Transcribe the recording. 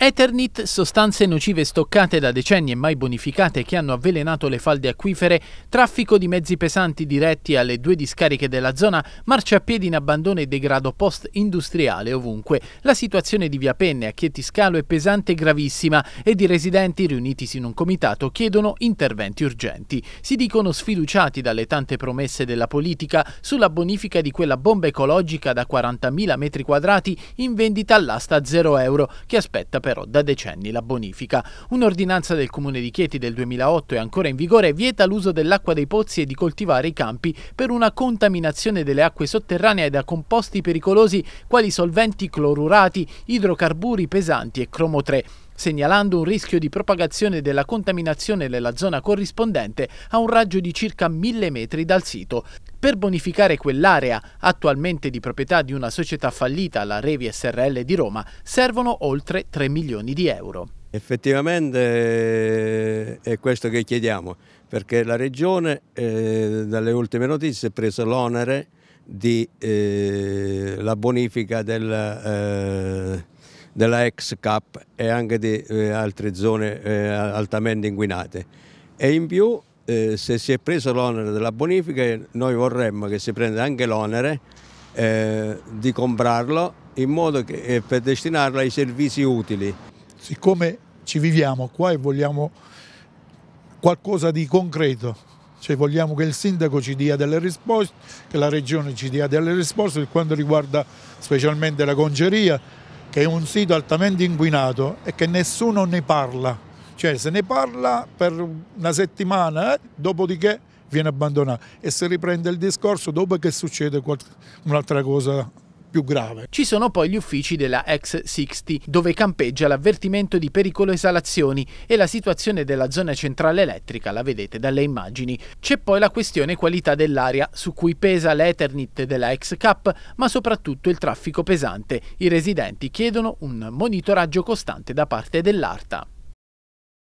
Eternit, sostanze nocive stoccate da decenni e mai bonificate che hanno avvelenato le falde acquifere, traffico di mezzi pesanti diretti alle due discariche della zona, marciapiedi in abbandono e degrado post-industriale ovunque. La situazione di Via Penne a Chieti Scalo è pesante e gravissima ed i residenti, riunitisi in un comitato, chiedono interventi urgenti. Si dicono sfiduciati dalle tante promesse della politica sulla bonifica di quella bomba ecologica da 40.000 metri quadrati in vendita all'asta a 0 euro che aspetta per però da decenni la bonifica. Un'ordinanza del Comune di Chieti del 2008 è ancora in vigore e vieta l'uso dell'acqua dei pozzi e di coltivare i campi per una contaminazione delle acque sotterranee da composti pericolosi quali solventi clorurati, idrocarburi pesanti e cromo 3 segnalando un rischio di propagazione della contaminazione nella zona corrispondente a un raggio di circa 1000 metri dal sito per bonificare quell'area, attualmente di proprietà di una società fallita, la Revi SRL di Roma, servono oltre 3 milioni di euro. Effettivamente eh, è questo che chiediamo, perché la Regione eh, dalle ultime notizie ha preso l'onere della eh, bonifica del... Eh, della ex CAP e anche di eh, altre zone eh, altamente inquinate. E in più eh, se si è preso l'onere della bonifica noi vorremmo che si prenda anche l'onere eh, di comprarlo in modo che, eh, per destinarlo ai servizi utili. Siccome ci viviamo qua e vogliamo qualcosa di concreto, cioè vogliamo che il sindaco ci dia delle risposte, che la regione ci dia delle risposte per quanto riguarda specialmente la congeria, che è un sito altamente inquinato e che nessuno ne parla cioè se ne parla per una settimana, eh, dopodiché viene abbandonato e si riprende il discorso dopo che succede un'altra cosa più grave. Ci sono poi gli uffici della ex 60 dove campeggia l'avvertimento di pericolo esalazioni e la situazione della zona centrale elettrica la vedete dalle immagini. C'è poi la questione qualità dell'aria su cui pesa l'Eternit della ex Cap ma soprattutto il traffico pesante. I residenti chiedono un monitoraggio costante da parte dell'ARTA.